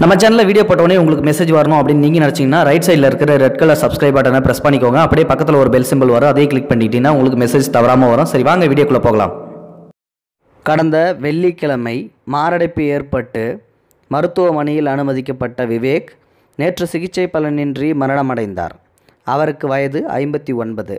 நம்ம சேனலில் வீடியோ போட்டோடனே உங்களுக்கு மெசேஜ் வரணும் அப்படின்னு நீங்கள் நினச்சிங்கன்னா ரைட் சைடில் இருக்கிற ரெட் கலர் சப்ஸ்கிரைப் பட்டனை ப்ரெஸ் பண்ணிக்கோங்க அப்படியே பக்கத்தில் ஒரு பெல் சிம்பிள் வரும் அதே கிளிக் பண்ணிக்கிட்டீங்கன்னா உங்களுக்கு மெசேஜ் தவறாமல் வரும் சரி வாங்க வீடியோக்குள்ளே போகலாம் கடந்த வெள்ளிக்கிழமை மாரடைப்பு ஏற்பட்டு மருத்துவமனையில் அனுமதிக்கப்பட்ட விவேக் நேற்று சிகிச்சை பலனின்றி மரணமடைந்தார் அவருக்கு வயது ஐம்பத்தி ஒன்பது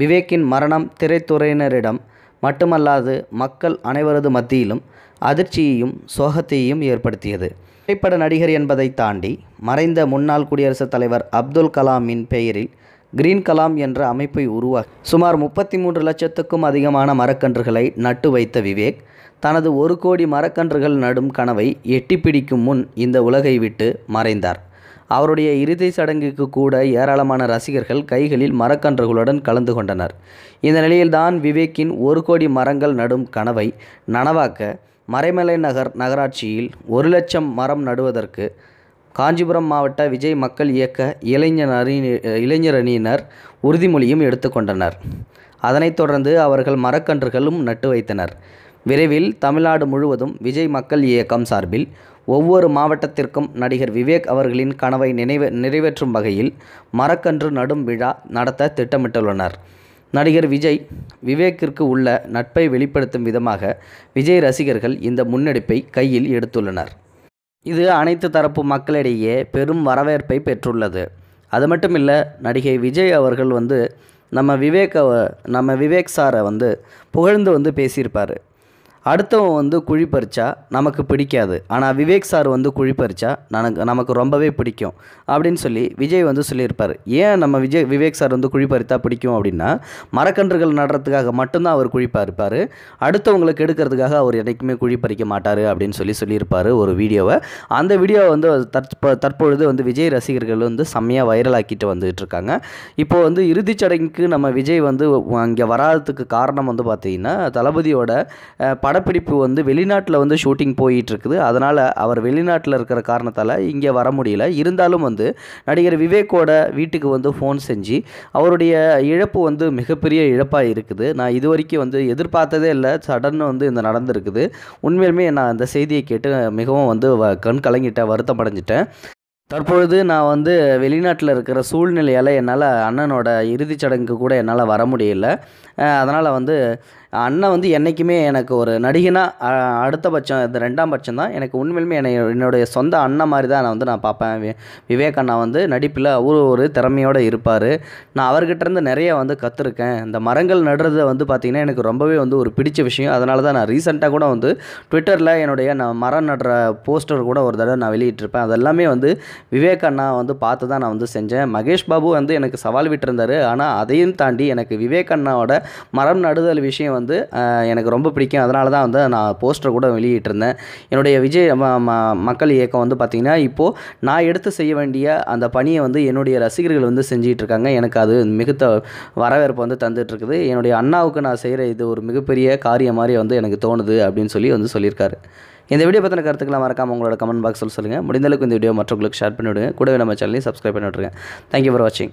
விவேக்கின் மரணம் திரைத்துறையினரிடம் மட்டுமல்லாது மக்கள் அனைவரது மத்தியிலும் அதிர்ச்சியையும் சோகத்தையும் ஏற்படுத்தியது திரைப்பட நடிகர் என்பதை தாண்டி மறைந்த முன்னாள் குடியரசுத் தலைவர் அப்துல் கலாமின் பெயரில் கிரீன் கலாம் என்ற அமைப்பை உருவாக்கி சுமார் முப்பத்தி மூன்று லட்சத்துக்கும் அதிகமான மரக்கன்றுகளை நட்டு வைத்த விவேக் தனது ஒரு கோடி மரக்கன்றுகள் நடும் கனவை எட்டிப்பிடிக்கும் முன் இந்த உலகை விட்டு மறைந்தார் அவருடைய இறுதி சடங்குக்கு கூட ஏராளமான ரசிகர்கள் கைகளில் மரக்கன்றுகளுடன் கலந்து கொண்டனர் இந்த நிலையில்தான் விவேக்கின் ஒரு கோடி மரங்கள் நடும் கனவை நனவாக்க மறைமலை நகர் நகராட்சியில் ஒரு லட்சம் மரம் நடுவதற்கு காஞ்சிபுரம் மாவட்ட விஜய் மக்கள் இயக்க இளைஞர் அணி இளைஞர் அணியினர் உறுதிமொழியும் எடுத்துக்கொண்டனர் அதனைத் தொடர்ந்து அவர்கள் மரக்கன்றுகளும் நட்டு வைத்தனர் விரைவில் தமிழ்நாடு முழுவதும் விஜய் மக்கள் இயக்கம் சார்பில் ஒவ்வொரு மாவட்டத்திற்கும் நடிகர் விவேக் அவர்களின் கனவை நினைவு நிறைவேற்றும் வகையில் மரக்கன்று நடும் விழா நடத்த திட்டமிட்டுள்ளனர் நடிகர் விஜய் விவேக்கிற்கு உள்ள நட்பை வெளிப்படுத்தும் விதமாக விஜய் ரசிகர்கள் இந்த முன்னெடுப்பை கையில் எடுத்துள்ளனர் இது அனைத்து தரப்பு மக்களிடையே பெரும் வரவேற்பை பெற்றுள்ளது அது மட்டும் இல்லை நடிகை விஜய் அவர்கள் வந்து நம்ம விவேக் நம்ம விவேக் சாரை வந்து புகழ்ந்து வந்து பேசியிருப்பார் அடுத்தவன் வந்து குழி பறித்தா நமக்கு பிடிக்காது ஆனால் விவேக் சார் வந்து குழி பறித்தா நமக்கு நமக்கு ரொம்பவே பிடிக்கும் அப்படின்னு சொல்லி விஜய் வந்து சொல்லியிருப்பார் ஏன் நம்ம விஜய் விவேக் சார் வந்து குழி பறித்தா பிடிக்கும் அப்படின்னா மரக்கன்றுகள் நடுறதுக்காக மட்டும்தான் அவர் குழி பறிப்பார் அடுத்தவங்களுக்கு எடுக்கிறதுக்காக அவர் என்றைக்குமே குழி பறிக்க மாட்டார் அப்படின்னு சொல்லி சொல்லியிருப்பார் ஒரு வீடியோவை அந்த வீடியோவை வந்து தற்போ தற்பொழுது வந்து விஜய் ரசிகர்கள் வந்து செம்மையாக வைரலாக்கிட்டு வந்துகிட்டு இருக்காங்க இப்போது வந்து இறுதிச்சடங்குக்கு நம்ம விஜய் வந்து அங்கே வராததுக்கு காரணம் வந்து பார்த்திங்கன்னா தளபதியோட படம் படப்பிடிப்பு வந்து வெளிநாட்டில் வந்து ஷூட்டிங் போயிட்டுருக்குது அதனால் அவர் வெளிநாட்டில் இருக்கிற காரணத்தால் இங்கே வர முடியல இருந்தாலும் வந்து நடிகர் விவேக்கோட வீட்டுக்கு வந்து ஃபோன் செஞ்சு அவருடைய இழப்பு வந்து மிகப்பெரிய இழப்பாக இருக்குது நான் இது வரைக்கும் வந்து எதிர்பார்த்ததே இல்லை சடன் வந்து இந்த நடந்திருக்குது உண்மையிலுமே நான் அந்த செய்தியை கேட்டு மிகவும் வந்து கண் கலங்கிட்டேன் வருத்தம் அடைஞ்சிட்டேன் தற்பொழுது நான் வந்து வெளிநாட்டில் இருக்கிற சூழ்நிலையால் என்னால் அண்ணனோட இறுதிச் சடங்குக்கு கூட என்னால் வர முடியல அதனால் வந்து அண்ணன் வந்து என்றைக்குமே எனக்கு ஒரு நடிகனாக பட்சம் இந்த ரெண்டாம் பட்சம் தான் எனக்கு உண்மையிலுமே என்னை என்னுடைய சொந்த அண்ணன் மாதிரி தான் நான் வந்து நான் பார்ப்பேன் விவேகண்ணா வந்து நடிப்பில் அவர் ஒரு திறமையோடு இருப்பார் நான் அவர்கிட்டருந்து நிறைய வந்து கற்றுருக்கேன் இந்த மரங்கள் நடுறதை வந்து பார்த்திங்கன்னா எனக்கு ரொம்பவே வந்து ஒரு பிடிச்ச விஷயம் அதனால தான் நான் ரீசெண்டாக கூட வந்து ட்விட்டரில் என்னுடைய நான் மரம் நடுற போஸ்டர் கூட ஒரு தடவை நான் வெளியிட்டிருப்பேன் அதெல்லாமே வந்து விவேகண்ணா வந்து பார்த்து தான் நான் வந்து செஞ்சேன் மகேஷ் பாபு வந்து எனக்கு சவால் விட்டுருந்தார் ஆனால் அதையும் தாண்டி எனக்கு விவேகண்ணாவோட மரம் நடுதல் விஷயம் வந்து எனக்கு ரொம்ப பிடிக்கும் அதனால தான் வந்து நான் போஸ்டர் கூட வெளியிட்டிருந்தேன் என்னுடைய விஜய் மக்கள் இயக்கம் வந்து பார்த்திங்கன்னா இப்போது நான் எடுத்து செய்ய வேண்டிய அந்த பணியை வந்து என்னுடைய ரசிகர்கள் வந்து செஞ்சிகிட்ருக்காங்க எனக்கு அது மிகுத்த வரவேற்பு வந்து தந்துட்டுருக்குது என்னுடைய அண்ணாவுக்கு நான் செய்கிற இது ஒரு மிகப்பெரிய காரியம் மாதிரி வந்து எனக்கு தோணுது அப்படின்னு சொல்லி வந்து சொல்லியிருக்காரு இந்த வீடியோ பற்றின கருத்துக்கெல்லாம் மறக்காமல் உங்களோட கமெண்ட் பாக்ஸில் சொல்லுங்கள் முடிந்தளவுக்கு இந்த வீடியோ மற்றவங்களுக்கு ஷேர் பண்ணிவிடுங்க கூடவே நம்ம சேனலையும் சப்ஸ்கிரைப் பண்ணிவிட்ருங்க தேங்க்யூ ஃபார் வாட்சிங்